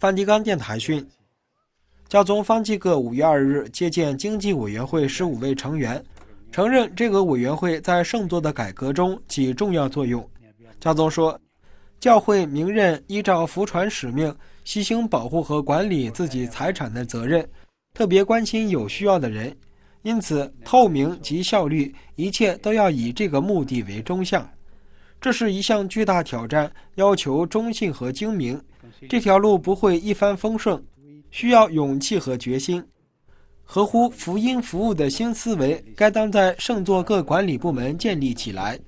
梵蒂冈电台讯，教宗方济各五月二日接见经济委员会十五位成员，承认这个委员会在圣座的改革中起重要作用。教宗说，教会明认依照福传使命，悉心保护和管理自己财产的责任，特别关心有需要的人，因此透明及效率一切都要以这个目的为中向。这是一项巨大挑战，要求忠信和精明。这条路不会一帆风顺，需要勇气和决心。合乎福音服务的新思维，该当在圣座各管理部门建立起来。